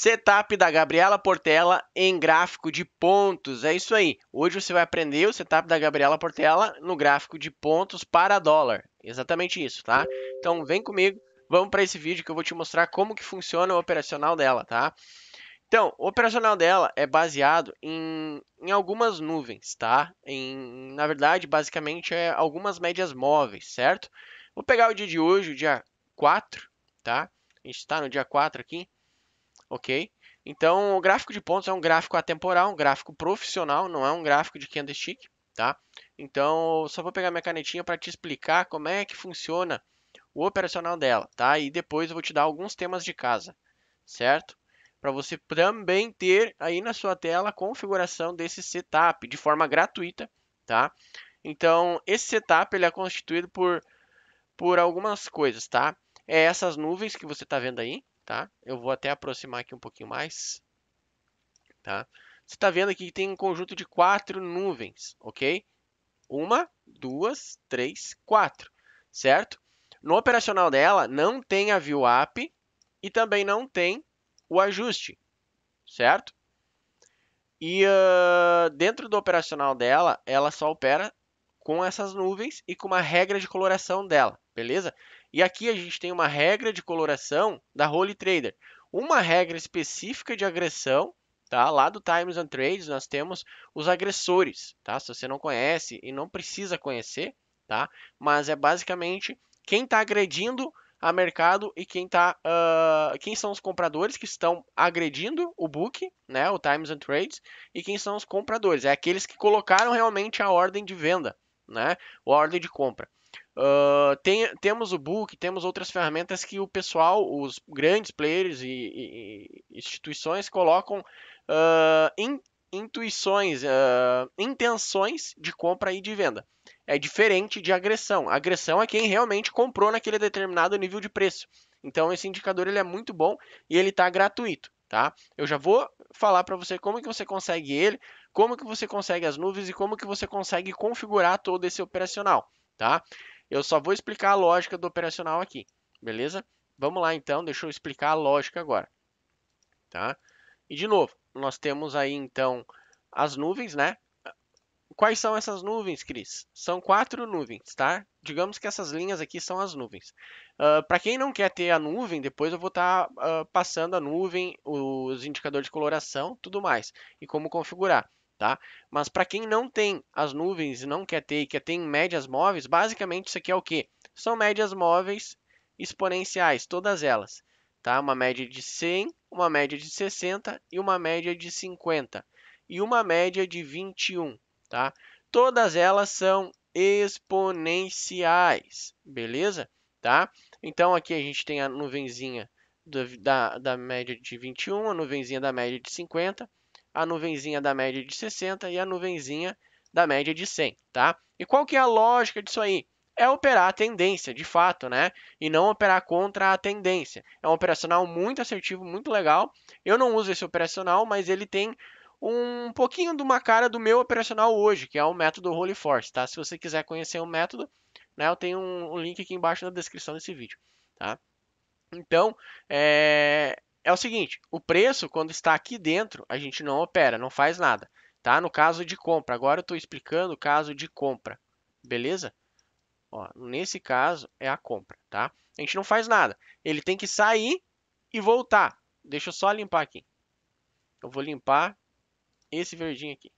Setup da Gabriela Portela em gráfico de pontos. É isso aí. Hoje você vai aprender o setup da Gabriela Portela no gráfico de pontos para dólar. Exatamente isso, tá? Então vem comigo, vamos para esse vídeo que eu vou te mostrar como que funciona o operacional dela, tá? Então, o operacional dela é baseado em, em algumas nuvens, tá? Em, na verdade, basicamente é algumas médias móveis, certo? Vou pegar o dia de hoje, o dia 4, tá? A gente está no dia 4 aqui ok? Então, o gráfico de pontos é um gráfico atemporal, um gráfico profissional, não é um gráfico de candlestick, tá? Então, só vou pegar minha canetinha para te explicar como é que funciona o operacional dela, tá? E depois eu vou te dar alguns temas de casa, certo? Para você também ter aí na sua tela a configuração desse setup de forma gratuita, tá? Então, esse setup ele é constituído por, por algumas coisas, tá? É essas nuvens que você está vendo aí, tá? Eu vou até aproximar aqui um pouquinho mais, tá? Você está vendo aqui que tem um conjunto de quatro nuvens, ok? Uma, duas, três, quatro, certo? No operacional dela não tem a view app e também não tem o ajuste, certo? E uh, dentro do operacional dela, ela só opera com essas nuvens e com uma regra de coloração dela, beleza? E aqui a gente tem uma regra de coloração da Holy Trader, uma regra específica de agressão, tá? Lá do Times and Trades nós temos os agressores, tá? Se você não conhece e não precisa conhecer, tá? Mas é basicamente quem está agredindo a mercado e quem tá, uh, quem são os compradores que estão agredindo o book, né, o Times and Trades, e quem são os compradores, é aqueles que colocaram realmente a ordem de venda, né, a ordem de compra. Uh, tem, temos o Book, temos outras ferramentas que o pessoal, os grandes players e, e, instituições colocam uh, in, intuições, uh, intenções de compra e de venda. É diferente de agressão. agressão é quem realmente comprou naquele determinado nível de preço. Então esse indicador ele é muito bom e ele está gratuito. Tá? Eu já vou falar para você como que você consegue ele, como que você consegue as nuvens e como que você consegue configurar todo esse operacional. Tá? Eu só vou explicar a lógica do operacional aqui, beleza? Vamos lá então, deixa eu explicar a lógica agora. Tá? E de novo, nós temos aí então as nuvens, né? Quais são essas nuvens, Cris? São quatro nuvens, tá? Digamos que essas linhas aqui são as nuvens. Uh, ah, Para quem não quer ter a nuvem, depois eu vou estar tá, uh, passando a nuvem, os indicadores de coloração, tudo mais, e como configurar tá? Mas para quem não tem as nuvens e não quer ter e quer ter médias móveis, basicamente isso aqui é o que? São médias móveis exponenciais, todas elas, tá? Uma média de 100, uma média de 60 e uma média de 50 e uma média de 21, tá? Todas elas são exponenciais, beleza? Tá? Então aqui a gente tem a nuvenzinha da, da, da média de 21, a nuvenzinha da média de 50 a nuvenzinha da média de 60 e a nuvenzinha da média de 100, tá? E qual que é a lógica disso aí? É operar a tendência, de fato, né? E não operar contra a tendência. É um operacional muito assertivo, muito legal. Eu não uso esse operacional, mas ele tem um pouquinho de uma cara do meu operacional hoje, que é o método Holy Force, tá? Se você quiser conhecer o método, né, eu tenho um link aqui embaixo na descrição desse vídeo, tá? Então, é, é o seguinte, o preço, quando está aqui dentro, a gente não opera, não faz nada, tá? No caso de compra, agora eu estou explicando o caso de compra, beleza? Ó, nesse caso, é a compra, tá? A gente não faz nada, ele tem que sair e voltar. Deixa eu só limpar aqui. Eu vou limpar esse verdinho aqui,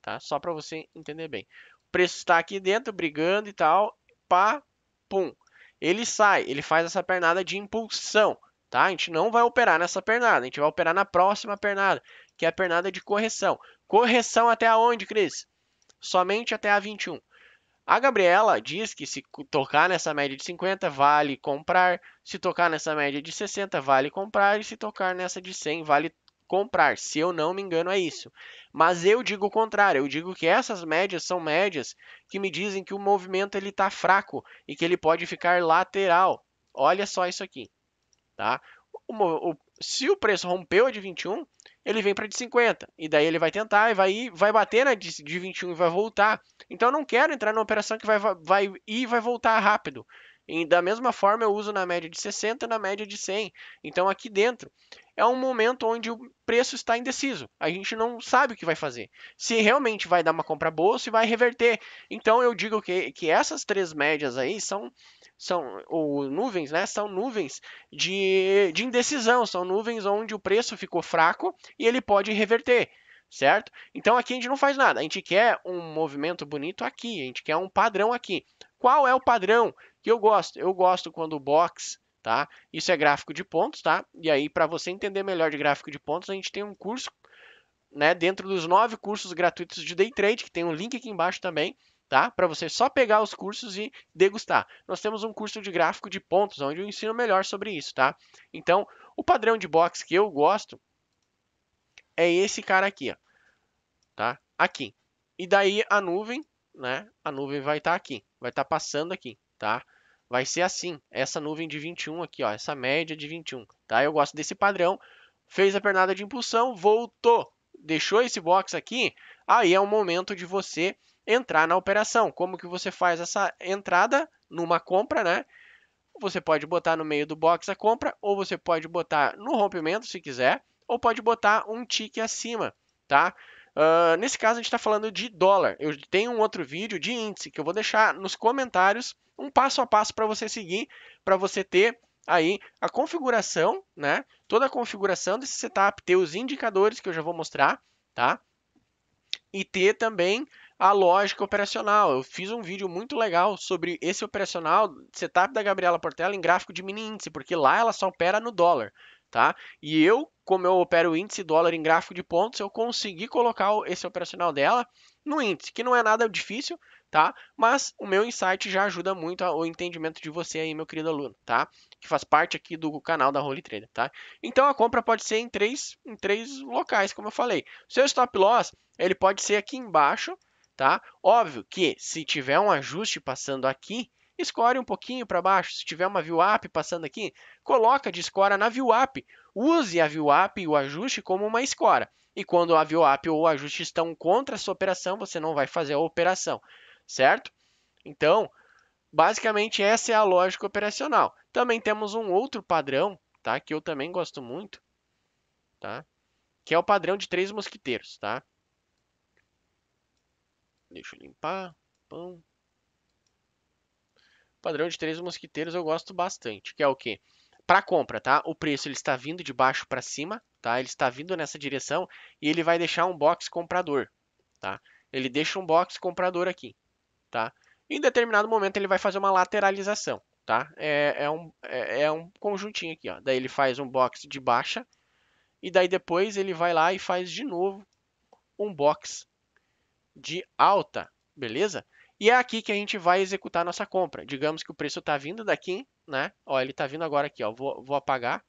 tá? Só para você entender bem. O preço está aqui dentro, brigando e tal, pá, pum. Ele sai, ele faz essa pernada de impulsão, tá? A gente não vai operar nessa pernada, a gente vai operar na próxima pernada, que é a pernada de correção. Correção até aonde, Cris? Somente até a 21. A Gabriela diz que se tocar nessa média de 50, vale comprar. Se tocar nessa média de 60, vale comprar. E se tocar nessa de 100, vale comprar. Se eu não me engano, é isso. Mas eu digo o contrário. Eu digo que essas médias são médias que me dizem que o movimento ele está fraco e que ele pode ficar lateral. Olha só isso aqui. Tá? O, o, se o preço rompeu a de 21, ele vem para de 50. E daí ele vai tentar e vai, ir, vai bater na de, de 21 e vai voltar. Então eu não quero entrar numa operação que vai, vai ir e vai voltar rápido. E da mesma forma eu uso na média de 60 na média de 100. Então aqui dentro é um momento onde o preço está indeciso. A gente não sabe o que vai fazer. Se realmente vai dar uma compra boa, se vai reverter. Então eu digo que, que essas três médias aí são são ou nuvens, né? São nuvens de, de indecisão, são nuvens onde o preço ficou fraco e ele pode reverter certo? Então aqui a gente não faz nada, a gente quer um movimento bonito aqui, a gente quer um padrão aqui. Qual é o padrão que eu gosto? Eu gosto quando o box, tá? Isso é gráfico de pontos, tá? E aí para você entender melhor de gráfico de pontos, a gente tem um curso, né, dentro dos nove cursos gratuitos de day trade, que tem um link aqui embaixo também, tá? Para você só pegar os cursos e degustar. Nós temos um curso de gráfico de pontos, onde eu ensino melhor sobre isso, tá? Então, o padrão de box que eu gosto é esse cara aqui, ó, tá? Aqui. E daí a nuvem, né? A nuvem vai estar tá aqui, vai estar tá passando aqui, tá? Vai ser assim, essa nuvem de 21 aqui, ó, essa média de 21, tá? Eu gosto desse padrão. Fez a pernada de impulsão, voltou, deixou esse box aqui, aí é o momento de você entrar na operação. Como que você faz essa entrada numa compra, né? Você pode botar no meio do box a compra, ou você pode botar no rompimento, se quiser, ou pode botar um tick acima, tá? Uh, nesse caso, a gente está falando de dólar. Eu tenho um outro vídeo de índice que eu vou deixar nos comentários um passo a passo para você seguir, para você ter aí a configuração, né? Toda a configuração desse setup, ter os indicadores que eu já vou mostrar, tá? E ter também a lógica operacional. Eu fiz um vídeo muito legal sobre esse operacional, setup da Gabriela Portela em gráfico de mini índice, porque lá ela só opera no dólar, tá? E eu, como eu opero o índice dólar em gráfico de pontos, eu consegui colocar esse operacional dela no índice, que não é nada difícil, tá? Mas o meu insight já ajuda muito ao entendimento de você aí, meu querido aluno, tá? Que faz parte aqui do canal da Holy Trader, tá? Então a compra pode ser em três, em três locais, como eu falei. seu stop loss, ele pode ser aqui embaixo, tá? Óbvio que se tiver um ajuste passando aqui, escore um pouquinho para baixo. Se tiver uma view up passando aqui, coloca de escora na view up. Use a view up e o ajuste como uma escora. E quando a view up ou o ajuste estão contra a sua operação, você não vai fazer a operação, certo? Então, basicamente essa é a lógica operacional. Também temos um outro padrão, tá? Que eu também gosto muito, tá? Que é o padrão de três mosquiteiros, tá? Deixa eu limpar. Pão. Padrão de três mosquiteiros eu gosto bastante. Que é o quê? Para compra, tá? O preço ele está vindo de baixo para cima, tá? Ele está vindo nessa direção e ele vai deixar um box comprador, tá? Ele deixa um box comprador aqui, tá? Em determinado momento ele vai fazer uma lateralização, tá? É, é um, é, é um conjuntinho aqui, ó. Daí ele faz um box de baixa e daí depois ele vai lá e faz de novo um box de alta, beleza? E é aqui que a gente vai executar a nossa compra. Digamos que o preço está vindo daqui, né? Ó, ele está vindo agora aqui, ó. Vou, vou apagar.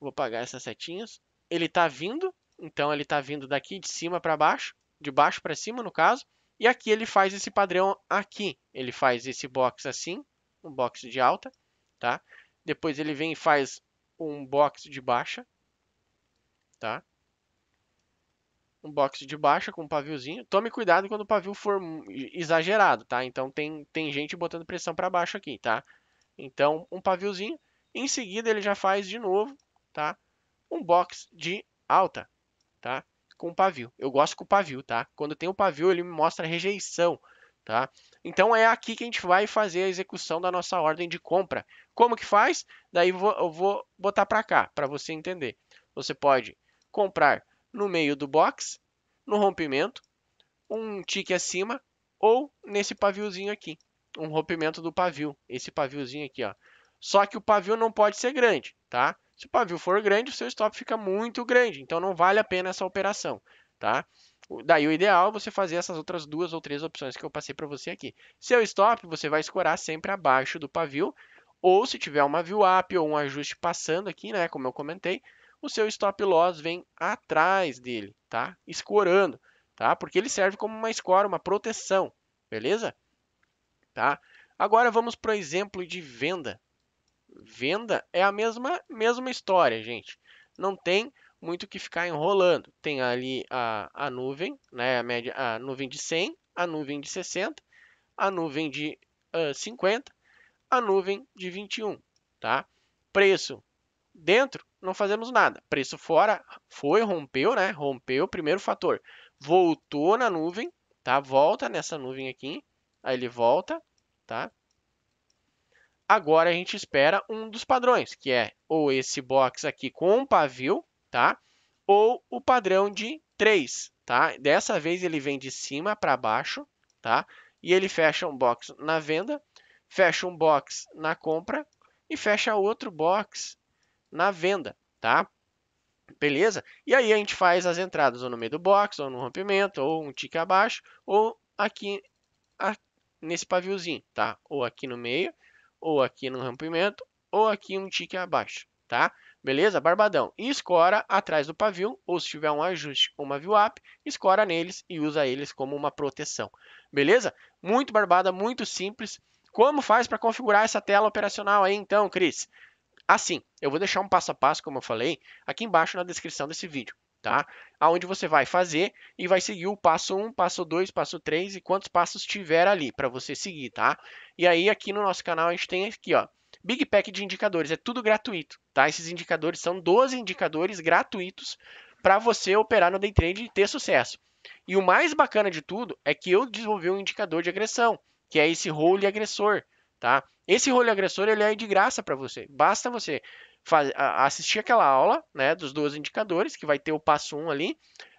Vou apagar essas setinhas. Ele está vindo, então ele está vindo daqui de cima para baixo, de baixo para cima, no caso. E aqui ele faz esse padrão aqui. Ele faz esse box assim, um box de alta, tá? Depois ele vem e faz um box de baixa, tá? um box de baixa com um paviozinho. Tome cuidado quando o pavio for exagerado, tá? Então tem, tem gente botando pressão para baixo aqui, tá? Então um paviozinho. Em seguida ele já faz de novo, tá? Um box de alta, tá? Com pavio. Eu gosto com pavio, tá? Quando tem o um pavio ele me mostra rejeição, tá? Então é aqui que a gente vai fazer a execução da nossa ordem de compra. Como que faz? Daí eu vou botar para cá, para você entender. Você pode comprar no meio do box, no rompimento, um tique acima ou nesse paviozinho aqui, um rompimento do pavio, esse paviozinho aqui, ó. Só que o pavio não pode ser grande, tá? Se o pavio for grande, o seu stop fica muito grande, então não vale a pena essa operação, tá? Daí o ideal é você fazer essas outras duas ou três opções que eu passei para você aqui. Seu stop, você vai escorar sempre abaixo do pavio, ou se tiver uma view up ou um ajuste passando aqui, né, como eu comentei, o seu stop loss vem atrás dele, tá? Escorando, tá? Porque ele serve como uma escora, uma proteção, beleza? Tá? Agora vamos para o exemplo de venda. Venda é a mesma, mesma história, gente. Não tem muito que ficar enrolando. Tem ali a, a nuvem, né, a, média, a nuvem de 100, a nuvem de 60, a nuvem de uh, 50, a nuvem de 21. Tá? Preço Dentro, não fazemos nada. Preço fora foi, rompeu, né? Rompeu, primeiro fator. Voltou na nuvem, tá? Volta nessa nuvem aqui. Aí ele volta, tá? Agora a gente espera um dos padrões, que é ou esse box aqui com pavio, tá? Ou o padrão de 3, tá? Dessa vez ele vem de cima para baixo, tá? E ele fecha um box na venda, fecha um box na compra e fecha outro box na venda, tá? Beleza? E aí a gente faz as entradas ou no meio do box, ou no rompimento, ou um tique abaixo, ou aqui, a, nesse paviozinho, tá? Ou aqui no meio, ou aqui no rompimento, ou aqui um tique abaixo, tá? Beleza? Barbadão. E escora atrás do pavio, ou se tiver um ajuste ou uma view up, escora neles e usa eles como uma proteção. Beleza? Muito barbada, muito simples. Como faz para configurar essa tela operacional aí então, Cris? Assim, eu vou deixar um passo a passo, como eu falei, aqui embaixo na descrição desse vídeo, tá? Aonde você vai fazer e vai seguir o passo 1, passo 2, passo 3 e quantos passos tiver ali para você seguir, tá? E aí aqui no nosso canal a gente tem aqui, ó, Big Pack de indicadores, é tudo gratuito, tá? Esses indicadores são 12 indicadores gratuitos para você operar no day trade e ter sucesso. E o mais bacana de tudo é que eu desenvolvi um indicador de agressão, que é esse role agressor, tá? Esse rolê agressor ele é de graça para você. Basta você faz, assistir aquela aula né, dos dois indicadores, que vai ter o passo 1 ali,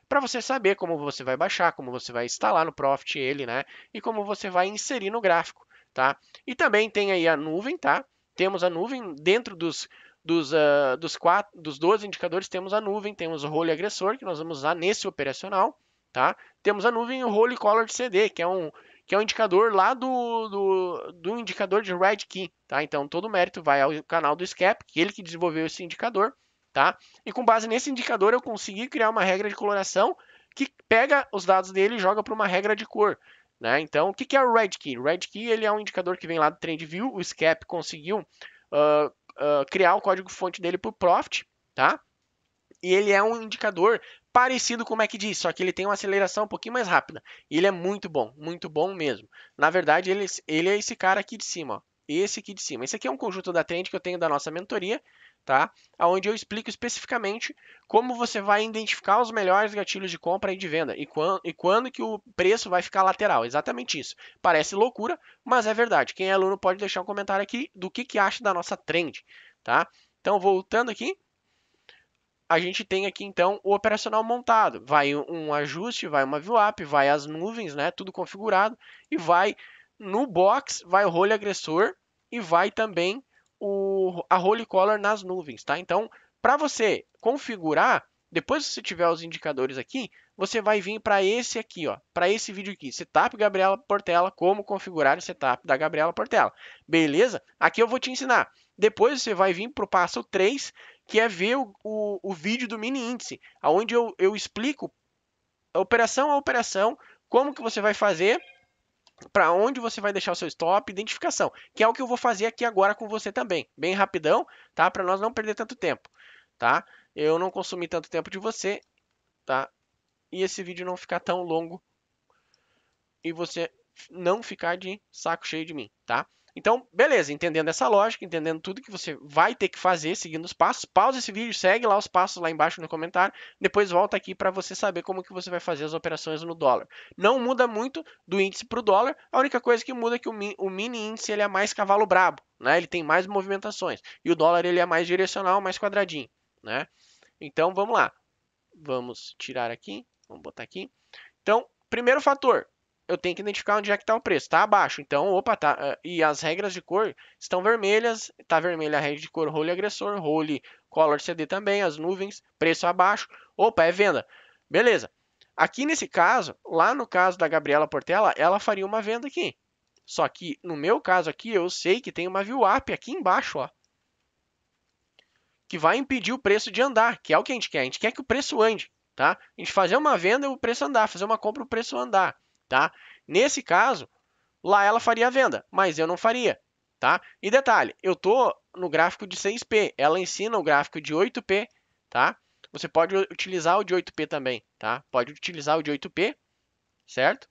para você saber como você vai baixar, como você vai instalar no Profit ele, né? E como você vai inserir no gráfico, tá? E também tem aí a nuvem, tá? Temos a nuvem dentro dos dos, uh, dos, quatro, dos 12 indicadores, temos a nuvem, temos o role agressor, que nós vamos usar nesse operacional, tá? Temos a nuvem e o role color CD, que é um, que é o um indicador lá do, do, do indicador de Red Key, tá? Então todo o mérito vai ao canal do SCAP, que ele que desenvolveu esse indicador, tá? E com base nesse indicador eu consegui criar uma regra de coloração que pega os dados dele e joga para uma regra de cor. Né? Então, o que, que é o Red Key? Red Key ele é um indicador que vem lá do TrendView, o SCAP conseguiu uh, uh, criar o código-fonte dele para o Profit, tá? e ele é um indicador parecido com o diz, só que ele tem uma aceleração um pouquinho mais rápida. E ele é muito bom, muito bom mesmo. Na verdade, ele, é ele é esse cara aqui de cima, ó. Esse aqui de cima. Esse aqui é um conjunto da trend que eu tenho da nossa mentoria, tá? Onde eu explico especificamente como você vai identificar os melhores gatilhos de compra e de venda e quando, e quando que o preço vai ficar lateral. Exatamente isso. Parece loucura, mas é verdade. Quem é aluno pode deixar um comentário aqui do que, que acha da nossa trend, tá? Então, voltando aqui, a gente tem aqui então o operacional montado. Vai um ajuste, vai uma VWAP, vai as nuvens, né, tudo configurado e vai no box, vai o role agressor e vai também o, a role color nas nuvens, tá? Então, para você configurar, depois que você tiver os indicadores aqui, você vai vir para esse aqui, ó, para esse vídeo aqui, Setup Gabriela Portela, como configurar o setup da Gabriela Portela. Beleza? Aqui eu vou te ensinar. Depois você vai vir para o passo 3, que é ver o, o, o vídeo do mini índice, onde eu, eu explico operação a operação, como que você vai fazer, para onde você vai deixar o seu stop, identificação, que é o que eu vou fazer aqui agora com você também, bem rapidão, tá? Para nós não perder tanto tempo, tá? Eu não consumi tanto tempo de você, tá? E esse vídeo não ficar tão longo e você não ficar de saco cheio de mim, tá? Então, beleza, entendendo essa lógica, entendendo tudo que você vai ter que fazer, seguindo os passos, pausa esse vídeo, segue lá os passos lá embaixo no comentário, depois volta aqui para você saber como que você vai fazer as operações no dólar. Não muda muito do índice para o dólar, a única coisa que muda é que o, o mini índice ele é mais cavalo brabo, né? ele tem mais movimentações, e o dólar ele é mais direcional, mais quadradinho. Né? Então, vamos lá. Vamos tirar aqui, vamos botar aqui. Então, primeiro fator, eu tenho que identificar onde é que está o preço. Está abaixo, então, opa, tá. Eh, e as regras de cor estão vermelhas. Está vermelha a regra de cor role agressor, role color CD também, as nuvens, preço abaixo. Opa, é venda. Beleza. Aqui nesse caso, lá no caso da Gabriela Portela, ela faria uma venda aqui. Só que no meu caso aqui, eu sei que tem uma view up aqui embaixo, ó. Que vai impedir o preço de andar, que é o que a gente quer. A gente quer que o preço ande, tá? A gente fazer uma venda e o preço andar, fazer uma compra e o preço andar tá? Nesse caso, lá ela faria a venda, mas eu não faria, tá? E detalhe, eu tô no gráfico de 6P, ela ensina o gráfico de 8P, tá? Você pode utilizar o de 8P também, tá? Pode utilizar o de 8P, certo?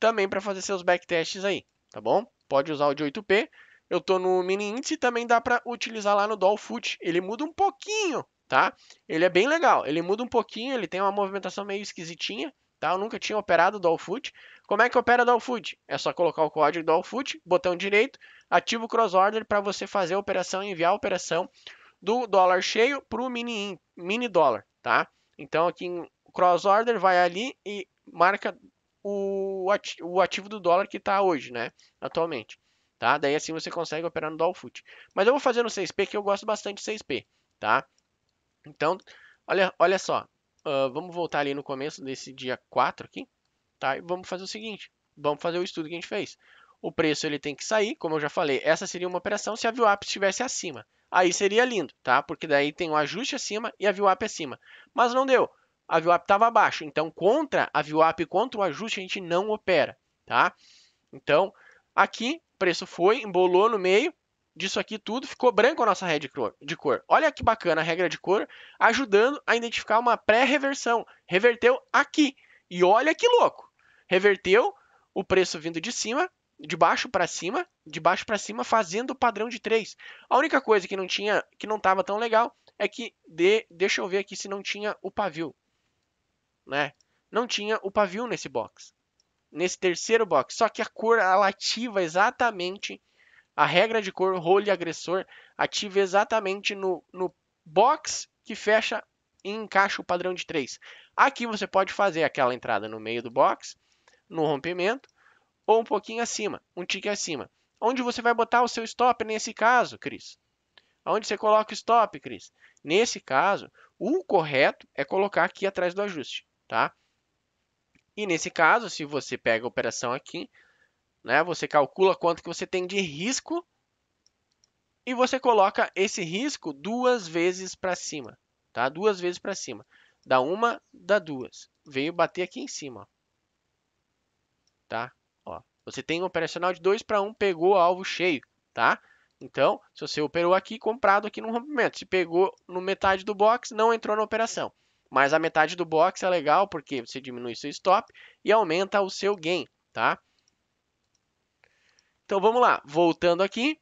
Também para fazer seus backtests aí, tá bom? Pode usar o de 8P. Eu tô no mini índice também dá para utilizar lá no Dollfoot. Ele muda um pouquinho, tá? Ele é bem legal. Ele muda um pouquinho, ele tem uma movimentação meio esquisitinha, Tá? Eu nunca tinha operado o Allfoot. Como é que opera o Allfoot? É só colocar o código do Allfoot, botão direito, ativa o cross order para você fazer a operação e enviar a operação do dólar cheio para o mini, mini dólar. Tá? Então aqui em cross order vai ali e marca o, o ativo do dólar que está hoje, né? Atualmente. Tá? Daí assim você consegue operar no Dolfoot. Mas eu vou fazer no 6P que eu gosto bastante de 6P, tá? Então, olha, olha só, Uh, vamos voltar ali no começo desse dia 4 aqui, tá? E vamos fazer o seguinte, vamos fazer o estudo que a gente fez. O preço ele tem que sair, como eu já falei, essa seria uma operação se a VWAP estivesse acima. Aí seria lindo, tá? Porque daí tem um ajuste acima e a VWAP acima. Mas não deu, a VWAP estava abaixo. Então, contra a VWAP, contra o ajuste, a gente não opera, tá? Então, aqui, preço foi, embolou no meio, disso aqui tudo, ficou branco a nossa regra de cor. Olha que bacana a regra de cor, ajudando a identificar uma pré-reversão. Reverteu aqui. E olha que louco. Reverteu o preço vindo de cima, de baixo para cima, de baixo para cima, fazendo o padrão de 3. A única coisa que não tinha, que não estava tão legal, é que, de, deixa eu ver aqui se não tinha o pavio. Né? Não tinha o pavio nesse box. Nesse terceiro box. Só que a cor, ela ativa exatamente a regra de cor role agressor ativa exatamente no, no box que fecha e encaixa o padrão de 3. Aqui você pode fazer aquela entrada no meio do box, no rompimento, ou um pouquinho acima, um tique acima. Onde você vai botar o seu stop nesse caso, Cris? Onde você coloca o stop, Cris? Nesse caso, o correto é colocar aqui atrás do ajuste, tá? E nesse caso, se você pega a operação aqui, né? Você calcula quanto que você tem de risco e você coloca esse risco duas vezes para cima, tá? Duas vezes para cima. Da uma, da duas. Veio bater aqui em cima, ó. tá? Ó, você tem um operacional de 2 para 1, pegou alvo cheio, tá? Então, se você operou aqui, comprado aqui no rompimento. Se pegou no metade do box, não entrou na operação. Mas a metade do box é legal porque você diminui seu stop e aumenta o seu gain, tá? Então vamos lá, voltando aqui,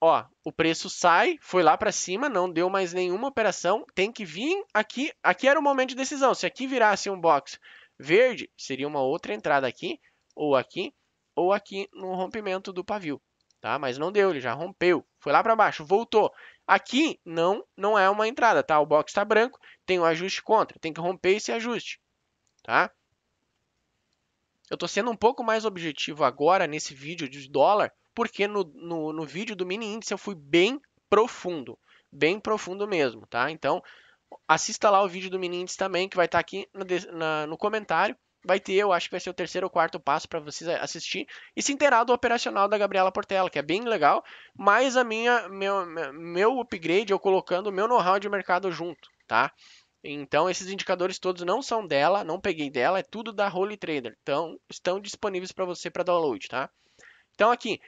ó, o preço sai, foi lá para cima, não deu mais nenhuma operação, tem que vir aqui, aqui era o momento de decisão. Se aqui virasse um box verde, seria uma outra entrada aqui, ou aqui, ou aqui no rompimento do pavio, tá? Mas não deu, ele já rompeu, foi lá para baixo, voltou. Aqui não, não é uma entrada, tá? O box está branco, tem um ajuste contra, tem que romper esse ajuste, tá? Eu estou sendo um pouco mais objetivo agora nesse vídeo de dólar, porque no, no, no vídeo do mini índice eu fui bem profundo, bem profundo mesmo, tá? Então, assista lá o vídeo do mini índice também, que vai estar tá aqui no, na, no comentário. Vai ter, eu acho que vai ser o terceiro ou quarto passo para vocês assistir e se inteirar do operacional da Gabriela Portela, que é bem legal, mais a minha meu, meu upgrade, eu colocando o meu know-how de mercado junto, tá? Então, esses indicadores todos não são dela, não peguei dela, é tudo da Holy Trader. Então, estão disponíveis para você para download, tá? Então, aqui,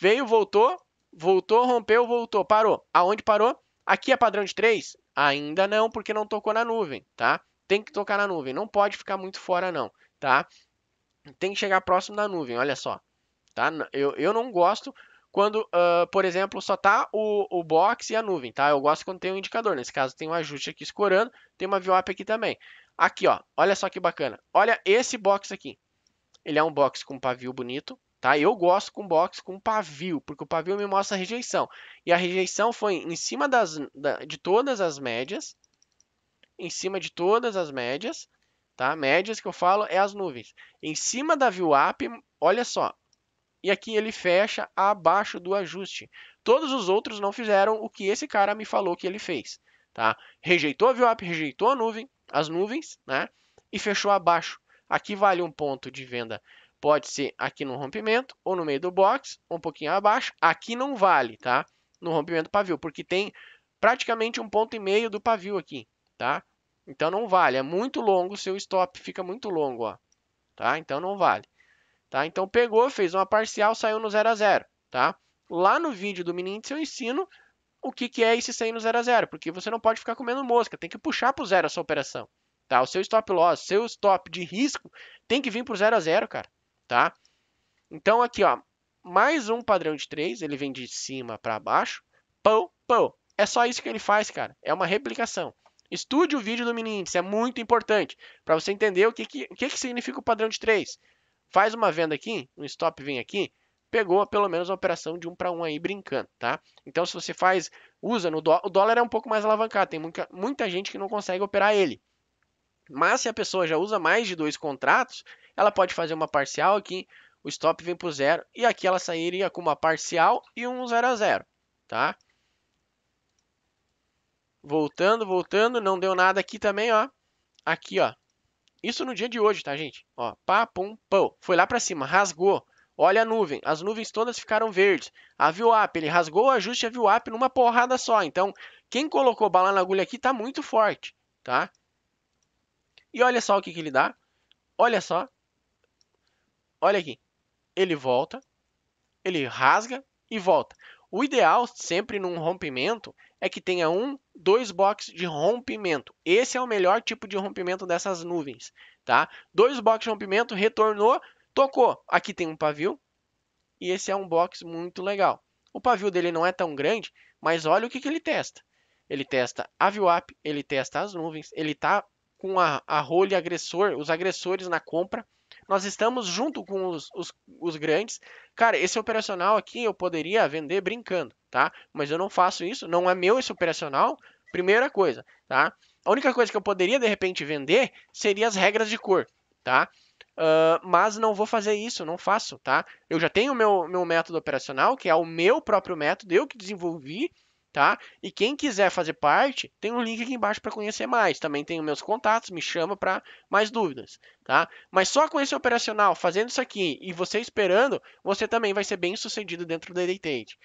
veio, voltou, voltou, rompeu, voltou, parou. Aonde parou? Aqui é padrão de 3? Ainda não, porque não tocou na nuvem, tá? Tem que tocar na nuvem, não pode ficar muito fora não, tá? Tem que chegar próximo da nuvem, olha só. Tá? Eu, eu não gosto, quando, uh, por exemplo, só tá o, o box e a nuvem, tá? Eu gosto quando tem um indicador. Nesse caso, tem um ajuste aqui escorando, tem uma VWAP aqui também. Aqui, ó, olha só que bacana. Olha esse box aqui. Ele é um box com pavio bonito, tá? Eu gosto com box com pavio, porque o pavio me mostra a rejeição. E a rejeição foi em cima das, da, de todas as médias, em cima de todas as médias, tá? Médias que eu falo é as nuvens. Em cima da VWAP, olha só, e aqui ele fecha abaixo do ajuste. Todos os outros não fizeram o que esse cara me falou que ele fez, tá? Rejeitou a VWAP, rejeitou a nuvem, as nuvens, né? E fechou abaixo. Aqui vale um ponto de venda. Pode ser aqui no rompimento ou no meio do box, um pouquinho abaixo. Aqui não vale, tá? No rompimento pavio, porque tem praticamente um ponto e meio do pavio aqui, tá? Então não vale, é muito longo o seu stop, fica muito longo, ó. Tá? Então não vale. Tá? Então pegou, fez uma parcial, saiu no 0 a 0, tá? Lá no vídeo do Minintz eu ensino o que, que é esse 100 no 0 a 0, porque você não pode ficar comendo mosca, tem que puxar para o zero essa operação, tá? O seu stop loss, seu stop de risco tem que vir para o 0 a 0, cara, tá? Então aqui, ó, mais um padrão de 3, ele vem de cima para baixo, pão, pão. É só isso que ele faz, cara, é uma replicação. Estude o vídeo do mini índice, é muito importante para você entender o que, que, o que, que significa o padrão de 3. Faz uma venda aqui, um stop vem aqui, pegou pelo menos uma operação de um para um aí brincando, tá? Então se você faz, usa no dólar, o dólar é um pouco mais alavancado, tem muita, muita gente que não consegue operar ele. Mas se a pessoa já usa mais de dois contratos, ela pode fazer uma parcial aqui, o stop vem para zero e aqui ela sairia com uma parcial e um 0 a 0, tá? Voltando, voltando, não deu nada aqui também, ó. Aqui, ó, isso no dia de hoje, tá, gente? Ó, pá, pum, pão. Foi lá para cima, rasgou. Olha a nuvem, as nuvens todas ficaram verdes. A VWAP, ele rasgou o ajuste a VWAP numa porrada só. Então, quem colocou bala na agulha aqui tá muito forte, tá? E olha só o que, que ele dá. Olha só. Olha aqui. Ele volta, ele rasga e volta. O ideal, sempre num rompimento, é que tenha um, dois boxes de rompimento. Esse é o melhor tipo de rompimento dessas nuvens, tá? Dois boxes de rompimento, retornou, tocou. Aqui tem um pavio e esse é um box muito legal. O pavio dele não é tão grande, mas olha o que, que ele testa. Ele testa a VWAP, ele testa as nuvens, ele tá com a, a role agressor, os agressores na compra, nós estamos junto com os, os, os grandes. Cara, esse operacional aqui eu poderia vender brincando, tá? Mas eu não faço isso, não é meu esse operacional. Primeira coisa, tá? A única coisa que eu poderia de repente vender seria as regras de cor, tá? Uh, mas não vou fazer isso, não faço, tá? Eu já tenho o meu, meu método operacional, que é o meu próprio método, eu que desenvolvi, tá? E quem quiser fazer parte, tem um link aqui embaixo para conhecer mais. Também tenho meus contatos, me chama para mais dúvidas, tá? Mas só com esse operacional, fazendo isso aqui e você esperando, você também vai ser bem sucedido dentro do Daytate,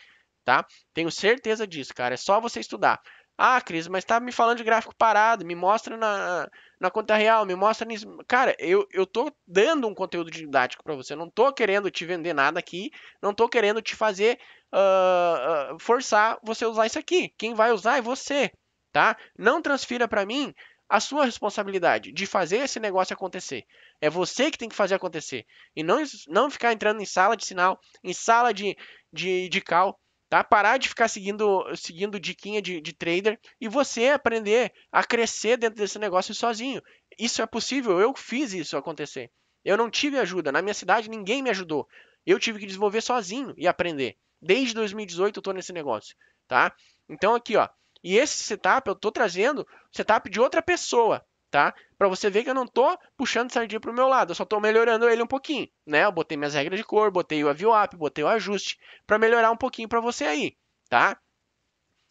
tá? Tenho certeza disso, cara. É só você estudar. Ah, Cris, mas tá me falando de gráfico parado, me mostra na, na conta real, me mostra nisso. Cara, eu, eu tô dando um conteúdo didático para você. não tô querendo te vender nada aqui, não tô querendo te fazer uh, uh, forçar você a usar isso aqui. Quem vai usar é você, tá? Não transfira para mim a sua responsabilidade de fazer esse negócio acontecer. É você que tem que fazer acontecer. E não, não ficar entrando em sala de sinal, em sala de, de, de cal, Tá? Parar de ficar seguindo, seguindo diquinha de, de trader e você aprender a crescer dentro desse negócio sozinho. Isso é possível, eu fiz isso acontecer. Eu não tive ajuda, na minha cidade ninguém me ajudou. Eu tive que desenvolver sozinho e aprender. Desde 2018 eu tô nesse negócio, tá? Então aqui, ó. E esse setup eu tô trazendo, setup de outra pessoa, tá? Para você ver que eu não tô puxando sardinha pro meu lado, eu só tô melhorando ele um pouquinho, né? Eu botei minhas regras de cor, botei o up botei o ajuste para melhorar um pouquinho para você aí, tá?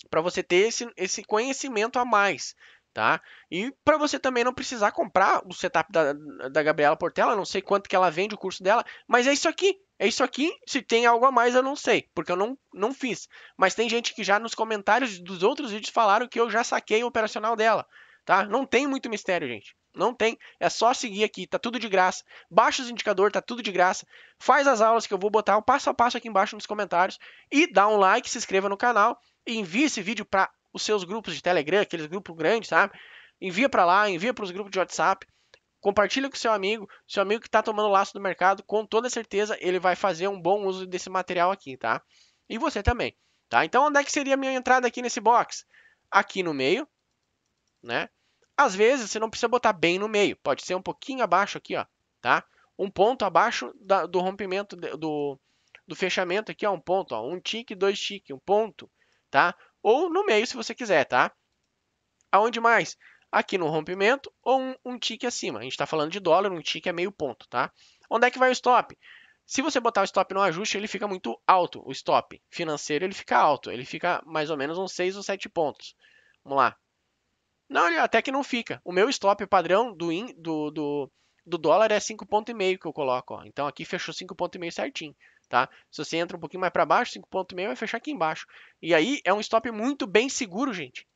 Para você ter esse, esse conhecimento a mais, tá? E para você também não precisar comprar o setup da, da Gabriela Portela, não sei quanto que ela vende o curso dela, mas é isso aqui. É isso aqui. Se tem algo a mais, eu não sei, porque eu não, não fiz. Mas tem gente que já nos comentários dos outros vídeos falaram que eu já saquei o operacional dela tá? Não tem muito mistério, gente. Não tem, é só seguir aqui, tá tudo de graça. Baixa os indicadores, tá tudo de graça. Faz as aulas que eu vou botar um passo a passo aqui embaixo nos comentários e dá um like, se inscreva no canal envie esse vídeo para os seus grupos de Telegram, aqueles grupos grandes, sabe? Envia para lá, envia para os grupos de WhatsApp. Compartilha com seu amigo, seu amigo que está tomando laço do mercado, com toda certeza ele vai fazer um bom uso desse material aqui, tá? E você também, tá? Então onde é que seria a minha entrada aqui nesse box? Aqui no meio, né? Às vezes você não precisa botar bem no meio, pode ser um pouquinho abaixo aqui, ó, tá? Um ponto abaixo da, do rompimento do, do fechamento aqui, ó, um ponto, ó, um tique, dois tique, um ponto, tá? Ou no meio se você quiser, tá? Aonde mais? Aqui no rompimento ou um, um tique acima. A gente está falando de dólar, um tique é meio ponto, tá? Onde é que vai o stop? Se você botar o stop no ajuste, ele fica muito alto. O stop financeiro ele fica alto, ele fica mais ou menos uns 6 ou 7 pontos. Vamos lá, não, ele até que não fica. O meu stop padrão do, in, do, do, do dólar é 5,5 que eu coloco. Ó. Então aqui fechou 5,5 certinho. Tá? Se você entra um pouquinho mais para baixo, 5,5 vai fechar aqui embaixo. E aí é um stop muito bem seguro, gente.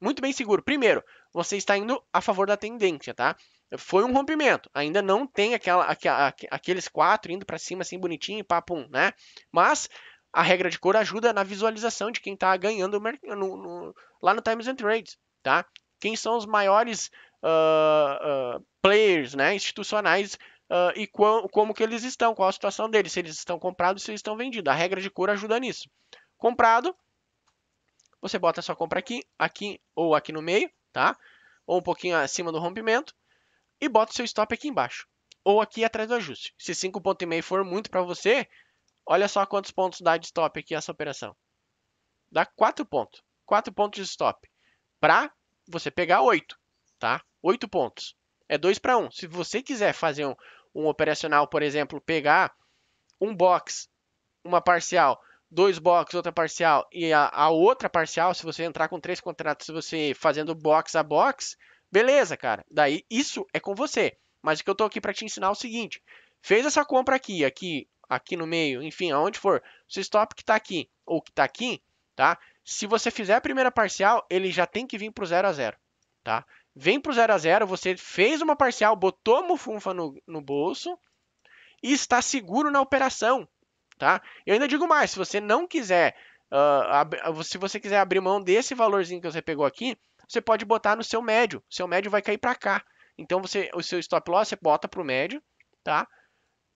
Muito bem seguro. Primeiro, você está indo a favor da tendência, tá? Foi um rompimento. Ainda não tem aquela, aqua, aqueles quatro indo para cima assim bonitinho, papum, né? Mas a regra de cor ajuda na visualização de quem está ganhando no, no, lá no Times and Trades, tá? quem são os maiores uh, uh, players né, institucionais uh, e qual, como que eles estão, qual a situação deles, se eles estão comprados, se eles estão vendidos. A regra de cor ajuda nisso. Comprado, você bota a sua compra aqui, aqui ou aqui no meio, tá? Ou um pouquinho acima do rompimento e bota o seu stop aqui embaixo ou aqui atrás do ajuste. Se 5.5 for muito para você, olha só quantos pontos dá de stop aqui essa operação. Dá 4 pontos. 4 pontos de stop para você pegar 8, tá? 8 pontos. É 2 para 1. Se você quiser fazer um, um operacional, por exemplo, pegar um box, uma parcial, dois box, outra parcial e a, a, outra parcial, se você entrar com três contratos, se você fazendo box a box, beleza, cara. Daí isso é com você. Mas o que eu tô aqui para te ensinar é o seguinte: fez essa compra aqui, aqui, aqui no meio, enfim, aonde for, o stop que tá aqui ou que tá aqui, tá? Se você fizer a primeira parcial, ele já tem que vir para o 0 a 0 tá? Vem para o 0 a 0 você fez uma parcial, botou a mufunfa no, no bolso e está seguro na operação, tá? Eu ainda digo mais, se você não quiser, uh, se você quiser abrir mão desse valorzinho que você pegou aqui, você pode botar no seu médio, seu médio vai cair para cá. Então você, o seu stop loss você bota para o médio, tá?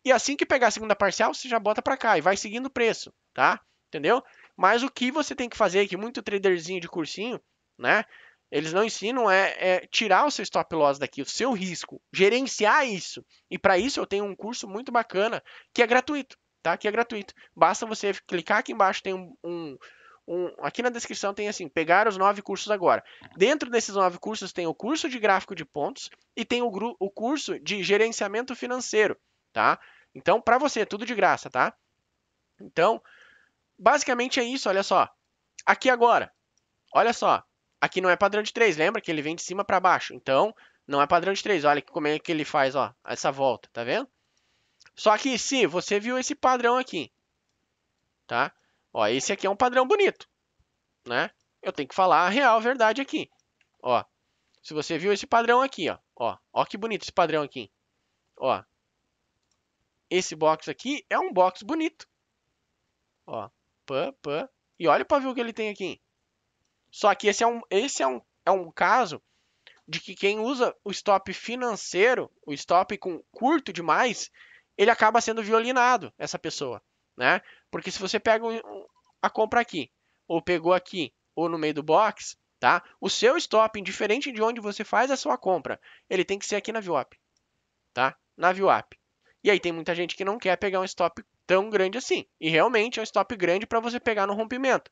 E assim que pegar a segunda parcial, você já bota para cá e vai seguindo o preço, tá? Entendeu? Mas o que você tem que fazer, que muito traderzinho de cursinho, né? Eles não ensinam é, é, tirar o seu stop loss daqui, o seu risco, gerenciar isso. E para isso eu tenho um curso muito bacana que é gratuito, tá? Que é gratuito. Basta você clicar aqui embaixo, tem um, um, um aqui na descrição tem assim, pegar os nove cursos agora. Dentro desses nove cursos tem o curso de gráfico de pontos e tem o, o curso de gerenciamento financeiro, tá? Então para você tudo de graça, tá? Então basicamente é isso, olha só. Aqui agora, olha só. Aqui não é padrão de 3, lembra que ele vem de cima para baixo. Então, não é padrão de 3. Olha como é que ele faz, ó, essa volta, tá vendo? Só que se você viu esse padrão aqui, tá? Ó, esse aqui é um padrão bonito, né? Eu tenho que falar a real verdade aqui. Ó, se você viu esse padrão aqui, ó, ó, ó que bonito esse padrão aqui. Ó, esse box aqui é um box bonito. Ó, pã, pã. E olha o que ele tem aqui. Só que esse é um, esse é um, é um caso de que quem usa o stop financeiro, o stop com curto demais, ele acaba sendo violinado, essa pessoa, né? Porque se você pega a compra aqui, ou pegou aqui, ou no meio do box, tá? O seu stop, indiferente de onde você faz a sua compra, ele tem que ser aqui na VWAP, tá? Na VWAP. E aí tem muita gente que não quer pegar um stop tão grande assim. E realmente é um stop grande para você pegar no rompimento.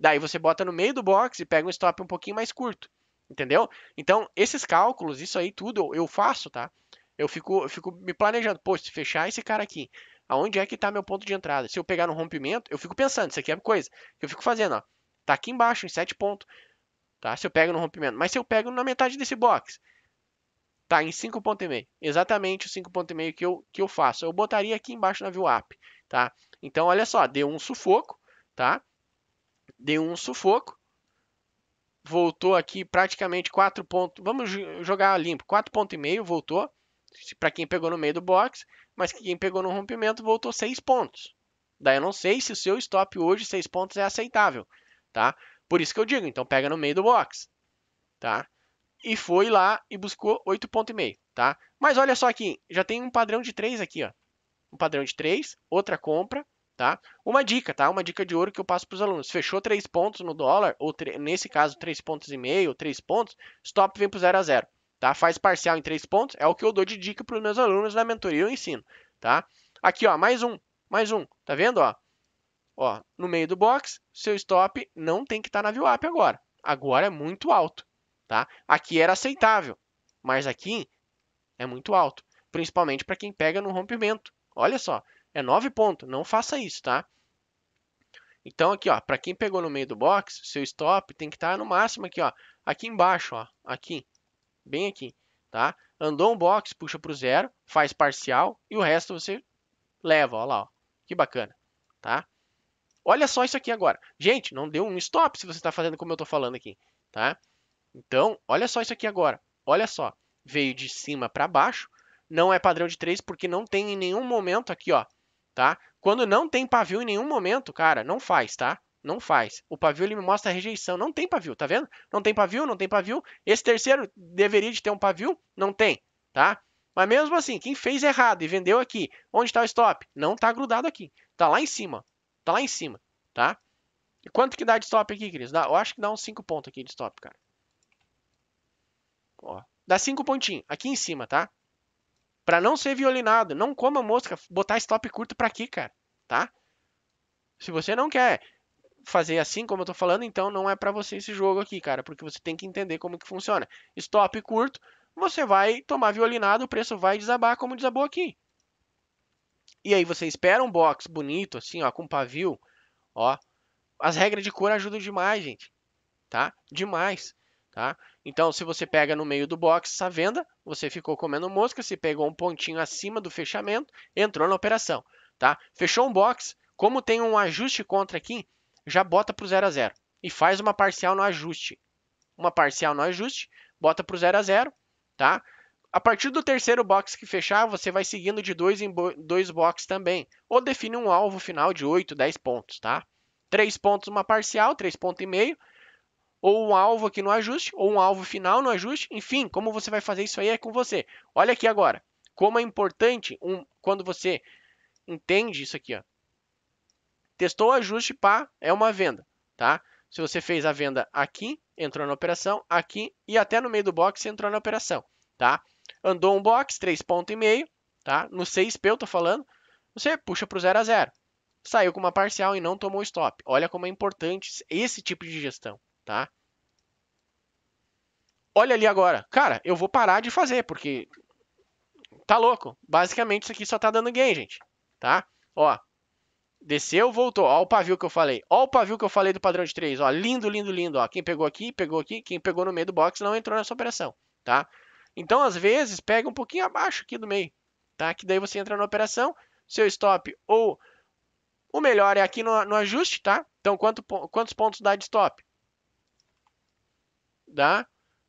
Daí você bota no meio do box e pega um stop um pouquinho mais curto. Entendeu? Então, esses cálculos, isso aí tudo eu faço, tá? Eu fico, eu fico me planejando. Pô, se fechar esse cara aqui, aonde é que está meu ponto de entrada? Se eu pegar no rompimento, eu fico pensando, isso aqui é coisa. Que eu fico fazendo, ó. Tá aqui embaixo, em 7 pontos. Tá? Se eu pego no rompimento. Mas se eu pego na metade desse box, Tá, em 5.5. Exatamente o 5.5 que eu, que eu faço. Eu botaria aqui embaixo na view app, tá? Então, olha só, deu um sufoco, tá? Deu um sufoco. Voltou aqui praticamente 4 pontos. Vamos jogar limpo. 4.5 voltou. Para quem pegou no meio do box. Mas quem pegou no rompimento voltou 6 pontos. Daí eu não sei se o seu stop hoje, 6 pontos, é aceitável, tá? Por isso que eu digo, então pega no meio do box, tá? e foi lá e buscou 8,5, tá? Mas olha só aqui, já tem um padrão de 3 aqui, ó. Um padrão de 3, outra compra, tá? Uma dica, tá? Uma dica de ouro que eu passo para os alunos. Fechou 3 pontos no dólar, ou nesse caso 3 pontos e meio, 3 pontos, stop vem para 0 a 0, tá? Faz parcial em 3 pontos, é o que eu dou de dica para os meus alunos na mentoria eu ensino, tá? Aqui, ó, mais um, mais um, tá vendo, ó? Ó, no meio do box, seu stop não tem que estar tá na VWAP agora. Agora é muito alto. Tá? Aqui era aceitável, mas aqui é muito alto, principalmente para quem pega no rompimento. Olha só, é 9 pontos, não faça isso, tá? Então aqui, ó, para quem pegou no meio do box, seu stop tem que estar tá no máximo aqui, ó, aqui embaixo, ó, aqui, bem aqui, tá? Andou um box, puxa para o zero, faz parcial e o resto você leva, ó lá, ó, que bacana, tá? Olha só isso aqui agora. Gente, não deu um stop se você está fazendo como eu estou falando aqui, tá? Então, olha só isso aqui agora. Olha só, veio de cima para baixo, não é padrão de 3 porque não tem em nenhum momento aqui, ó, tá? Quando não tem pavio em nenhum momento, cara, não faz, tá? Não faz. O pavio ele me mostra a rejeição. Não tem pavio, tá vendo? Não tem pavio, não tem pavio. Esse terceiro deveria de ter um pavio, não tem, tá? Mas mesmo assim, quem fez errado e vendeu aqui, onde está o stop? Não está grudado aqui. Está lá em cima. Está lá em cima, tá? E quanto que dá de stop aqui, Cris? Dá, eu acho que dá uns 5 pontos aqui de stop, cara. Ó, dá cinco pontinhos, aqui em cima, tá? Pra não ser violinado, não coma mosca, botar stop curto pra aqui, cara, tá? Se você não quer fazer assim como eu tô falando, então não é para você esse jogo aqui, cara, porque você tem que entender como que funciona. Stop curto, você vai tomar violinado, o preço vai desabar como desabou aqui. E aí você espera um box bonito, assim, ó, com pavio, ó. As regras de cor ajudam demais, gente, tá? Demais, tá? Então, se você pega no meio do box essa venda, você ficou comendo mosca, se pegou um pontinho acima do fechamento, entrou na operação, tá? Fechou um box, como tem um ajuste contra aqui, já bota para o 0 a 0 e faz uma parcial no ajuste. Uma parcial no ajuste, bota para o 0 a 0, tá? A partir do terceiro box que fechar, você vai seguindo de dois em dois boxes também, ou define um alvo final de 8, 10 pontos, tá? 3 pontos uma parcial, 3 pontos e meio, ou um alvo aqui no ajuste, ou um alvo final no ajuste, enfim, como você vai fazer isso aí é com você. Olha aqui agora, como é importante um, quando você entende isso aqui, ó. Testou o ajuste, pá, é uma venda, tá? Se você fez a venda aqui, entrou na operação, aqui e até no meio do box entrou na operação, tá? Andou um box, 3,5, tá? No 6P eu tô falando, você puxa para o 0 a 0. Saiu com uma parcial e não tomou stop. Olha como é importante esse tipo de gestão tá? Olha ali agora. Cara, eu vou parar de fazer, porque tá louco. Basicamente isso aqui só tá dando gain, gente, tá? Ó, desceu, voltou. Ó o pavio que eu falei. Ó o pavio que eu falei do padrão de 3, ó. Lindo, lindo, lindo, ó. Quem pegou aqui, pegou aqui. Quem pegou no meio do box não entrou nessa operação, tá? Então, às vezes, pega um pouquinho abaixo aqui do meio, tá? Que daí você entra na operação, seu stop ou... O melhor é aqui no, no ajuste, tá? Então, quanto, quantos pontos dá de stop? dá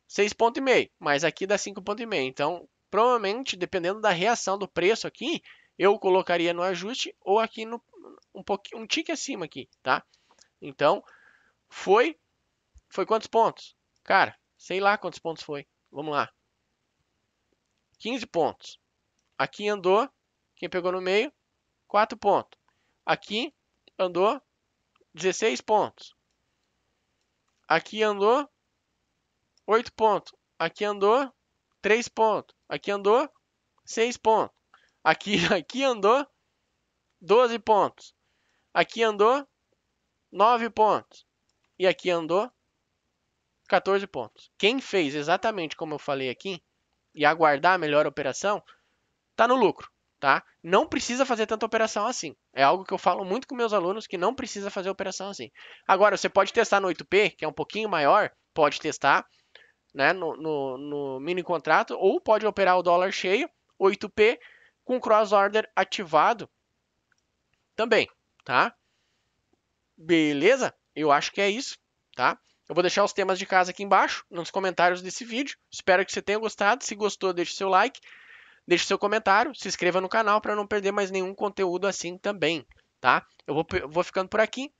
6,5, mas aqui dá 5,5. Então, provavelmente, dependendo da reação do preço aqui, eu colocaria no ajuste ou aqui no um pouquinho um tique acima aqui, tá? Então, foi foi quantos pontos? Cara, sei lá quantos pontos foi. Vamos lá. 15 pontos. Aqui andou, quem pegou no meio, 4 pontos. Aqui andou 16 pontos. Aqui andou 8 pontos. Aqui andou 3 pontos. Aqui andou 6 pontos. Aqui, aqui andou 12 pontos. Aqui andou 9 pontos. E aqui andou 14 pontos. Quem fez exatamente como eu falei aqui e aguardar a melhor operação, tá no lucro, tá? Não precisa fazer tanta operação assim. É algo que eu falo muito com meus alunos que não precisa fazer operação assim. Agora, você pode testar no 8P, que é um pouquinho maior, pode testar né, no, no, no mini contrato, ou pode operar o dólar cheio, 8P, com cross order ativado também, tá? Beleza? Eu acho que é isso, tá? Eu vou deixar os temas de casa aqui embaixo, nos comentários desse vídeo. Espero que você tenha gostado. Se gostou, deixe seu like, deixe seu comentário, se inscreva no canal para não perder mais nenhum conteúdo assim também, tá? Eu vou, vou ficando por aqui.